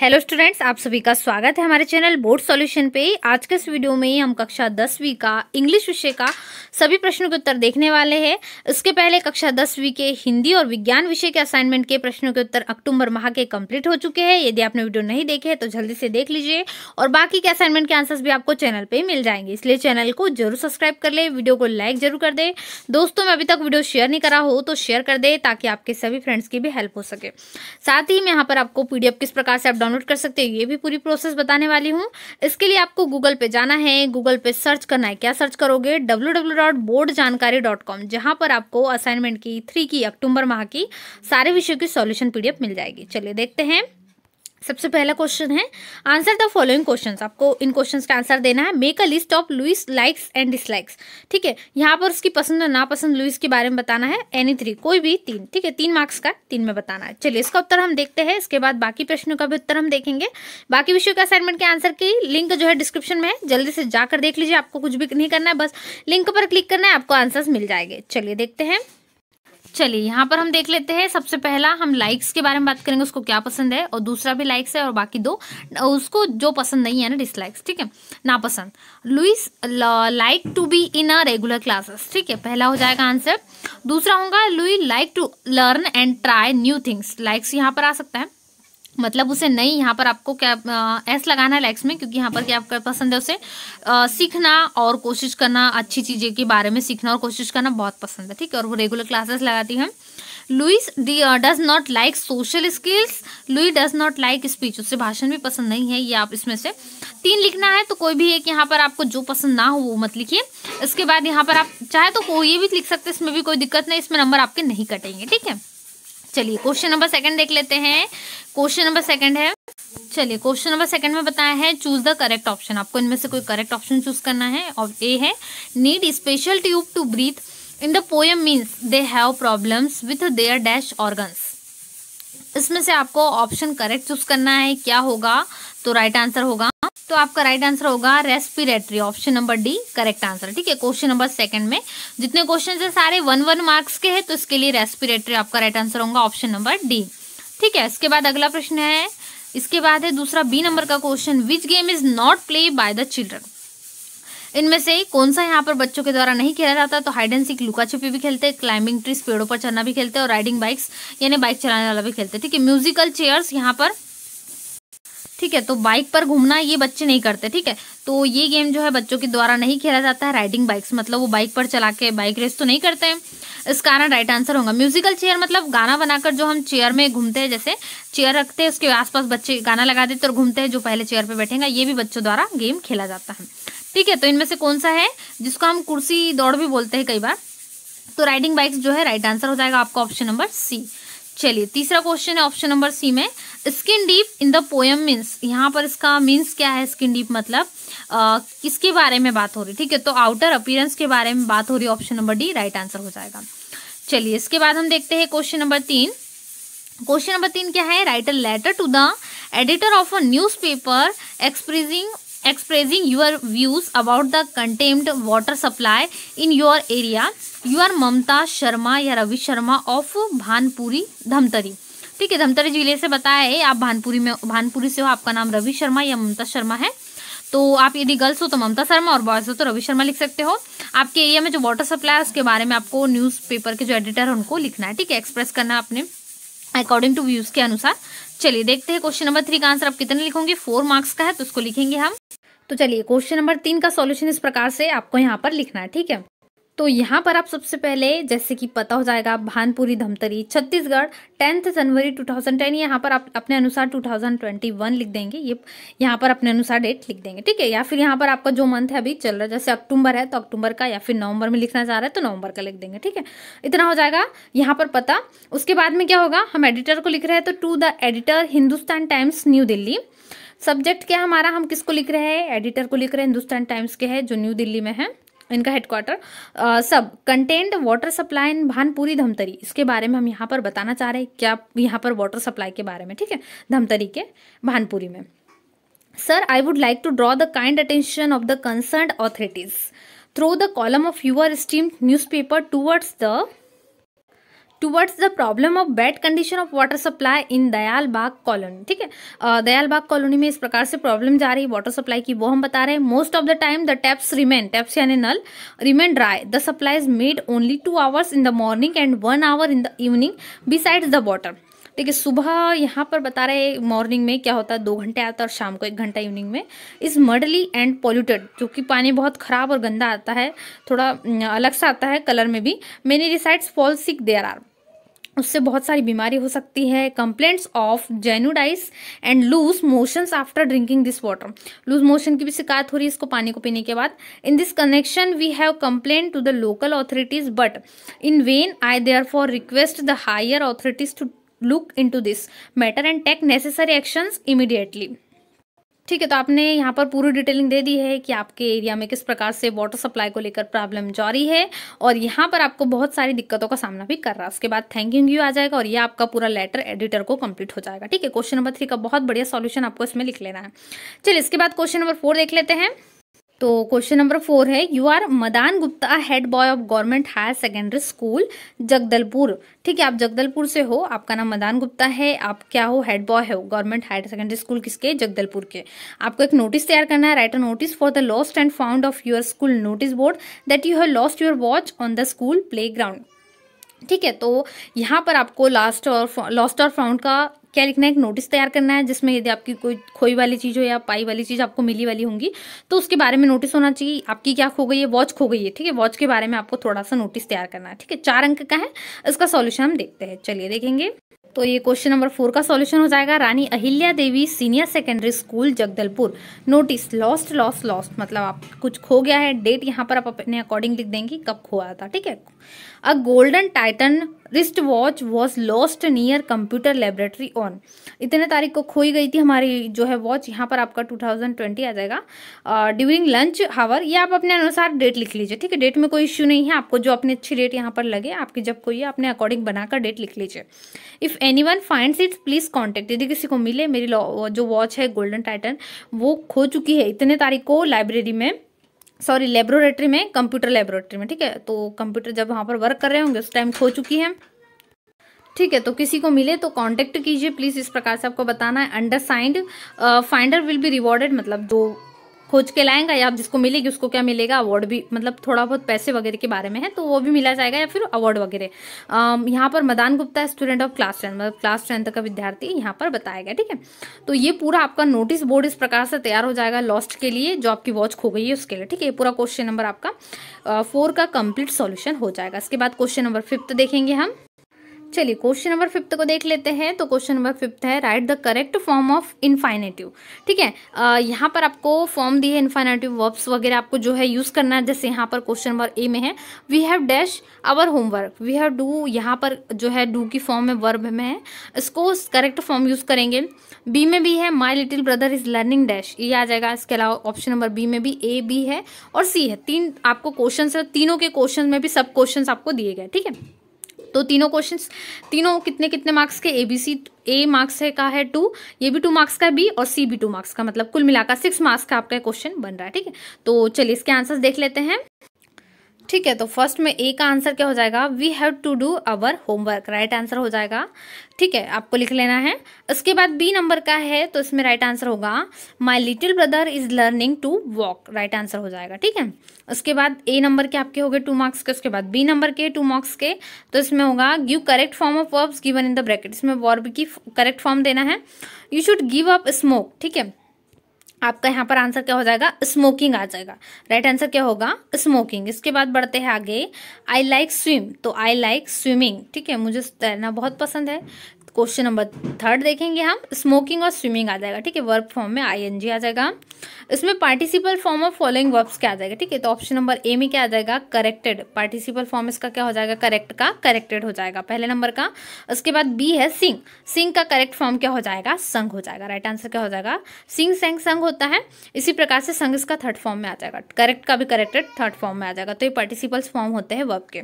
hello students आप सभी का स्वागत है हमारे चैनल बोर्ड सॉल्यूशन पे आज के इस वीडियो में हम कक्षा दसवीं का इंग्लिश विषय का सभी प्रश्नों के उत्तर देखने वाले हैं इसके पहले कक्षा दसवीं के हिंदी और विज्ञान विषय के असाइनमेंट के प्रश्नों के उत्तर अक्टूबर माह के कंप्लीट हो चुके हैं यदि आपने वीडियो नहीं देखे तो जल्दी से देख लीजिए और बाकी के असाइनमेंट के आंसर्स भी आपको चैनल पर मिल जाएंगे इसलिए चैनल को जरूर सब्सक्राइब कर ले वीडियो को लाइक जरूर कर दे दोस्तों में अभी तक वीडियो शेयर नहीं करा हो तो शेयर कर दे ताकि आपके सभी फ्रेंड्स की भी हेल्प हो सके साथ ही मैं यहाँ पर आपको पीडीएफ किस प्रकार से डाउनलोड कर सकते हो ये भी पूरी प्रोसेस बताने वाली हूँ इसके लिए आपको गूगल पे जाना है गूगल पे सर्च करना है क्या सर्च करोगे W W dot board jankari dot com जहाँ पर आपको असाइनमेंट की थ्री की अक्टूबर माह की सारे विषयों की सॉल्यूशन पीडीएफ मिल जाएगी चलिए देखते हैं सबसे पहला क्वेश्चन है आंसर द फॉलोइंग क्वेश्चंस आपको इन क्वेश्चंस का आंसर देना है make a list of Louise likes and dislikes ठीक है यहाँ पर उसकी पसंद और नापसंद लुइस के बारे में बताना है एनी थ्री कोई भी तीन ठीक है तीन मार्क्स का तीन में बताना है चलिए इसका उत्तर हम देखते हैं इसके बाद बाकी प्रश्नों का भी उत्तर हम देखेंगे बाकी विषय के असाइनमेंट के आंसर की लिंक जो है डिस्क्रिप्शन में है जल्दी से जाकर देख लीजिए आपको कुछ भी नहीं करना है बस लिंक पर क्लिक करना है आपको आंसर्स मिल जाएंगे चलिए देखते हैं चलिए यहाँ पर हम देख लेते हैं सबसे पहला हम लाइक्स के बारे में बात करेंगे उसको क्या पसंद है और दूसरा भी लाइक्स है और बाकी दो उसको जो पसंद नहीं है ना डिसलाइक्स ठीक है नापसंद Louise like to be in a regular classes ठीक है पहला हो जाएगा आंसर दूसरा होगा Louise like to learn and try new things likes यहाँ पर आ सकता है मतलब उसे नहीं यहाँ पर आपको क्या एस लगाना है लेक्स में क्योंकि यहाँ पर क्या आपका पसंद है उसे आ, सीखना और कोशिश करना अच्छी चीज़ें के बारे में सीखना और कोशिश करना बहुत पसंद है ठीक है और वो रेगुलर क्लासेस लगाती हैं Louise the does not like social skills Louise does not like speech उसे भाषण भी पसंद नहीं है ये आप इसमें से तीन लिखना है तो कोई भी एक यहाँ पर आपको जो पसंद ना हो वो मत लिखिए इसके बाद यहाँ पर आप चाहे तो कोई भी लिख सकते इसमें भी कोई दिक्कत नहीं इसमें नंबर आपके नहीं कटेंगे ठीक है चलिए क्वेश्चन नंबर सेकंड देख लेते हैं क्वेश्चन नंबर सेकंड है चलिए क्वेश्चन नंबर सेकंड में बताया है चूज द करेक्ट ऑप्शन आपको इनमें से कोई करेक्ट ऑप्शन चूज करना है और ए है need special tube to breathe in the poem means they have problems with their dash organs इसमें से आपको ऑप्शन करेक्ट चूज करना है क्या होगा तो राइट right आंसर होगा तो आपका राइट आंसर होगा respiratory option number D correct answer ठीक है क्वेश्चन नंबर सेकंड में जितने क्वेश्चन है सारे वन वन मार्क्स के हैं तो इसके लिए रेस्पिरेटरी आपका राइट आंसर होगा ऑप्शन नंबर डी ठीक है इसके बाद अगला प्रश्न है इसके बाद है दूसरा बी नंबर का question which game is not play by the children इनमें से कौन सा यहाँ पर बच्चों के द्वारा नहीं खेला जाता तो हाइड एंड सिक लुका छुपी भी खेलते हैं क्लाइंबिंग ट्रीज पेड़ों पर चढ़ना भी खेलते हैं और राइडिंग बाइक्स यानी बाइक चलाने वाला भी खेलते हैं ठीक है म्यूजिकल चेयर्स यहाँ पर ठीक है तो बाइक पर घूमना ये बच्चे नहीं करते ठीक है तो ये गेम जो है बच्चों के द्वारा नहीं खेला जाता है राइडिंग बाइक्स मतलब वो बाइक पर चला के बाइक रेस तो नहीं करते हैं इस कारण राइट आंसर होगा म्यूजिकल चेयर मतलब गाना बनाकर जो हम चेयर में घूमते हैं जैसे चेयर रखते हैं उसके आसपास बच्चे गाना लगा देते और घूमते हैं जो पहले चेयर पर बैठेगा ये भी बच्चों द्वारा गेम खेला जाता है ठीक है तो इनमें से कौन सा है जिसको हम कुर्सी दौड़ भी बोलते हैं कई बार तो राइडिंग बाइक्स जो है राइट आंसर हो जाएगा आपका ऑप्शन नंबर सी चलिए तीसरा क्वेश्चन है ऑप्शन नंबर सी में skin deep in the poem means यहाँ पर इसका मीन्स क्या है स्किन डीप मतलब आ, किसके बारे में बात हो रही ठीक है तो आउटर अपीयरेंस के बारे में बात हो रही है option number D right answer हो जाएगा चलिए इसके बाद हम देखते हैं क्वेश्चन नंबर तीन क्वेश्चन नंबर तीन क्या है write a letter to the editor of a newspaper expressing expressing your views about the contaminated water supply in your area you are Mamta Sharma या रवि शर्मा ऑफ भानपुरी धमतरी ठीक है धमतरी जिले से बताया है आप भानपुरी में भानपुरी से हो आपका नाम रवि शर्मा या ममता शर्मा है तो आप यदि गर्ल्स हो तो ममता शर्मा और बॉयज़ हो तो रवि शर्मा लिख सकते हो आपके एरिया में जो वाटर सप्लाई है उसके बारे में आपको न्यूज़पेपर के जो एडिटर है उनको लिखना है ठीक है एक्सप्रेस करना है आपने अकॉर्डिंग टू व्यूज के अनुसार चलिए देखते हैं क्वेश्चन नंबर थ्री का आंसर आप कितने लिखोगे फोर मार्क्स का है तो उसको लिखेंगे हम तो चलिए क्वेश्चन नंबर तीन का सॉल्यूशन इस प्रकार से आपको यहाँ पर लिखना है ठीक है तो यहाँ पर आप सबसे पहले जैसे कि पता हो जाएगा भानपुरी धमतरी छत्तीसगढ़ टेंथ जनवरी 2010 यहाँ पर आप अपने अनुसार 2021 लिख देंगे ये यहाँ पर अपने अनुसार डेट लिख देंगे ठीक है या फिर यहाँ पर आपका जो मंथ है अभी चल रहा है जैसे अक्टूबर है तो अक्टूबर का या फिर नवंबर में लिखना चाह रहे हैं तो नवंबर का लिख देंगे ठीक है इतना हो जाएगा यहाँ पर पता उसके बाद में क्या होगा हम एडिटर को लिख रहे हैं तो to the editor Hindustan Times New Delhi subject क्या हमारा हम किसको लिख रहे हैं एडिटर को लिख रहे हैं हिंदुस्तान टाइम्स के है जो न्यू दिल्ली में है इनका हेडक्वार्टर सब content water supply in Bhanpuri Dhamtari इसके बारे में हम यहाँ पर बताना चाह रहे हैं क्या यहाँ पर वाटर सप्लाई के बारे में ठीक है धमतरी के भानपुरी में sir I would like to draw the kind attention of the concern authorities through the column of your esteemed newspaper towards the towards the problem of bad condition of water supply in Dayal Bagh colony ठीक है Dayal Bagh colony में इस प्रकार से problem जा रही है water supply की वो हम बता रहे हैं most of the time the taps remain taps यानी नल remain dry the supply is made only two hours in the morning and one hour in the evening besides the water देखिए सुबह यहाँ पर बता रहे मॉर्निंग में क्या होता है दो घंटे आता है और शाम को एक घंटा इवनिंग में इज़ मडली एंड पॉल्यूटेड जो कि पानी बहुत ख़राब और गंदा आता है थोड़ा अलग सा आता है कलर में भी many residents fall sick there are उससे बहुत सारी बीमारी हो सकती है complaints of jaundice and loose motions after drinking this water loose motion की भी शिकायत हो रही है इसको पानी को पीने के बाद in this connection we have complaint to the local authorities but in vain I therefore request the higher authorities to look to this matter and take necessary action immediately ठीक है तो आपने यहाँ पर पूरी डिटेलिंग दे दी है कि आपके एरिया में किस प्रकार से वाटर सप्लाई को लेकर प्रॉब्लम जारी है और यहाँ पर आपको बहुत सारी दिक्कतों का सामना भी कर रहा है उसके बाद थैंकिंग यू आ जाएगा और ये आपका पूरा लेटर एडिटर को कंप्लीट हो जाएगा ठीक है क्वेश्चन नंबर थ्री का बहुत बढ़िया सोल्यूशन आपको इसमें लिख लेना है चलिए इसके बाद क्वेश्चन नंबर फोर देख लेते हैं तो क्वेश्चन नंबर फोर है you are Madan Gupta head boy of government higher secondary school Jagdalpur ठीक है आप जगदलपुर से हो आपका नाम मदान गुप्ता है आप क्या हो हेड बॉय हो गवर्नमेंट हायर सेकेंडरी स्कूल किसके जगदलपुर के आपको एक नोटिस तैयार करना है write a notice for the lost and found of your school notice board that you have lost your watch on the school playground ठीक है तो यहाँ पर आपको लास्ट और लॉस्ट और फाउंड का क्या लिखना है एक नोटिस तैयार करना है जिसमें यदि आपकी कोई खोई वाली चीज़ हो या पाई वाली चीज़ आपको मिली वाली होंगी तो उसके बारे में नोटिस होना चाहिए आपकी क्या खो गई है वॉच खो गई है ठीक है वॉच के बारे में आपको थोड़ा सा नोटिस तैयार करना है ठीक है चार अंक का है इसका सोल्यूशन हम देखते हैं चलिए देखेंगे तो ये क्वेश्चन नंबर फोर का सॉल्यूशन हो जाएगा Rani Ahilya Devi senior secondary school Jagdalpur notice lost lost lost मतलब आप कुछ खो गया है डेट यहाँ पर आप अपने अकॉर्डिंग लिख देंगे कब खोया था ठीक है a golden Titan wrist watch was lost near computer laboratory on इतने तारीख को खोई गई थी हमारी जो है वॉच यहाँ पर आपका 2020 आ जाएगा ड्यूरिंग लंच हावर ये आप अपने अनुसार डेट लिख लीजिए ठीक है डेट में कोई इश्यू नहीं है आपको जो अपनी अच्छी डेट यहाँ पर लगे आपकी जब कोई है अपने अकॉर्डिंग बनाकर डेट लिख लीजिए if anyone find its please contact यदि किसी को मिले मेरी जो वॉच है गोल्डन टाइटन वो खो चुकी है इतने तारीख को लाइब्रेरी में सॉरी लेबोरेटरी में कंप्यूटर लेबोरेटरी में ठीक है तो कंप्यूटर जब वहाँ पर वर्क कर रहे होंगे उस टाइम खो चुकी है ठीक है तो किसी को मिले तो कांटेक्ट कीजिए प्लीज़ इस प्रकार से आपको बताना है undersigned finder will be rewarded मतलब जो खोज के लाएंगा या जिसको मिलेगी उसको क्या मिलेगा अवार्ड भी मतलब थोड़ा बहुत पैसे वगैरह के बारे में है तो वो भी मिला जाएगा या फिर अवार्ड वगैरह यहाँ पर Madan Gupta student of class ten मतलब क्लास टेंथ का विद्यार्थी यहाँ पर बताया गया ठीक है तो ये पूरा आपका नोटिस बोर्ड इस प्रकार से तैयार हो जाएगा लॉस्ट के लिए जो आपकी वॉच खो गई है उसके लिए ठीक है पूरा क्वेश्चन नंबर आपका फोर का कंप्लीट सोल्यूशन हो जाएगा इसके बाद क्वेश्चन नंबर फिफ्थ देखेंगे हम चलिए क्वेश्चन नंबर फिफ्थ को देख लेते हैं तो क्वेश्चन नंबर फिफ्थ है write the correct form of infinitive ठीक है यहाँ पर आपको फॉर्म दिए इन्फाइनेटिव वर्ब्स वगैरह आपको जो है यूज़ करना है जैसे यहाँ पर क्वेश्चन नंबर ए में है we have dash our homework we have do यहाँ पर जो है डू की फॉर्म में वर्ब में है इसको करेक्ट फॉर्म यूज़ करेंगे बी में भी है my little brother is learning dash ये आ जाएगा इसके अलावा ऑप्शन नंबर बी में भी ए बी है और सी है तीन आपको क्वेश्चन है तीनों के क्वेश्चन में भी सब क्वेश्चन आपको दिए गए ठीक है तो तीनों क्वेश्चन तीनों कितने कितने मार्क्स के A B C A marks है का है टू ये भी टू मार्क्स का बी और सी भी टू मार्क्स का मतलब कुल मिलाकर सिक्स मार्क्स का आपका क्वेश्चन बन रहा है ठीक है तो चलिए इसके आंसर्स देख लेते हैं ठीक है तो फर्स्ट में ए का आंसर क्या हो जाएगा we have to do our homework right answer हो जाएगा ठीक है आपको लिख लेना है उसके बाद बी नंबर का है तो इसमें राइट आंसर होगा my little brother is learning to walk right answer हो जाएगा ठीक है उसके बाद ए नंबर के आपके हो गए टू मार्क्स के उसके बाद बी नंबर के टू मार्क्स के तो इसमें होगा give correct form of verbs given in the bracket इसमें वर्ब की करेक्ट फॉर्म देना है you should give up smoke ठीक है आपका यहाँ पर आंसर क्या हो जाएगा स्मोकिंग आ जाएगा राइट आंसर क्या होगा स्मोकिंग इसके बाद बढ़ते हैं आगे आई लाइक स्विम तो आई लाइक स्विमिंग ठीक है मुझे तैरना बहुत पसंद है क्वेश्चन नंबर थर्ड देखेंगे हम स्मोकिंग और स्विमिंग आ जाएगा ठीक है वर्ब फॉर्म में आईएनजी आ जाएगा इसमें participle form of following verbs क्या आ जाएगा ठीक है तो ऑप्शन नंबर ए में क्या आ जाएगा करेक्टेड पार्टिसिपल फॉर्म इसका क्या हो जाएगा करेक्ट का करेक्टेड हो जाएगा पहले नंबर का उसके बाद बी है सिंग सिंग का करेक्ट फॉर्म क्या हो जाएगा संघ हो जाएगा राइट आंसर क्या हो जाएगा सिंग सेंग संघ होता है इसी प्रकार से संघ इसका थर्ड फॉर्म में आ जाएगा करेक्ट का भी करेक्टेड थर्ड फॉर्म में आ जाएगा तो ये पार्टिसिपल्स फॉर्म होते हैं वर्ब के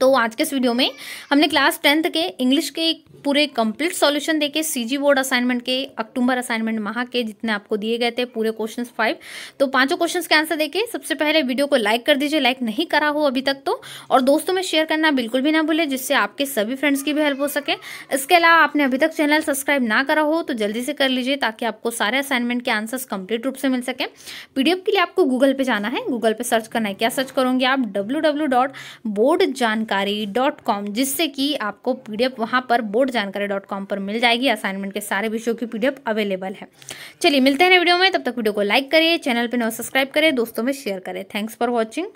तो आज के इस वीडियो में हमने क्लास टेंथ के इंग्लिश के पूरे कंप्लीट सॉल्यूशन देके सीजी बोर्ड असाइनमेंट के अक्टूबर असाइनमेंट माह के जितने आपको दिए गए थे पूरे क्वेश्चन फाइव तो पांचों क्वेश्चन के आंसर देके सबसे पहले वीडियो को लाइक कर दीजिए लाइक नहीं करा हो अभी तक तो और दोस्तों में शेयर करना बिल्कुल भी ना भूले जिससे आपके सभी फ्रेंड्स की भी हेल्प हो सके इसके अलावा आपने अभी तक चैनल सब्सक्राइब ना करा हो तो जल्दी से कर लीजिए ताकि आपको सारे असाइनमेंट के आंसर्स कंप्लीट रूप से मिल सके पीडीएफ के लिए आपको गूगल पे जाना है गूगल पे सर्च करना है क्या सर्च करोगे आप डब्ल्यू डब्ल्यू डॉट बोर्ड जान जानकारी डॉट कॉम जिससे कि आपको पी डी एफ वहाँ पर बोर्ड जानकारी डॉट कॉम पर मिल जाएगी असाइनमेंट के सारे विषयों की पी डी एफ अवेलेबल है चलिए मिलते हैं वीडियो में तब तक वीडियो को लाइक करिए चैनल पर नौ सब्सक्राइब करें दोस्तों में शेयर करें थैंक्स फॉर वॉचिंग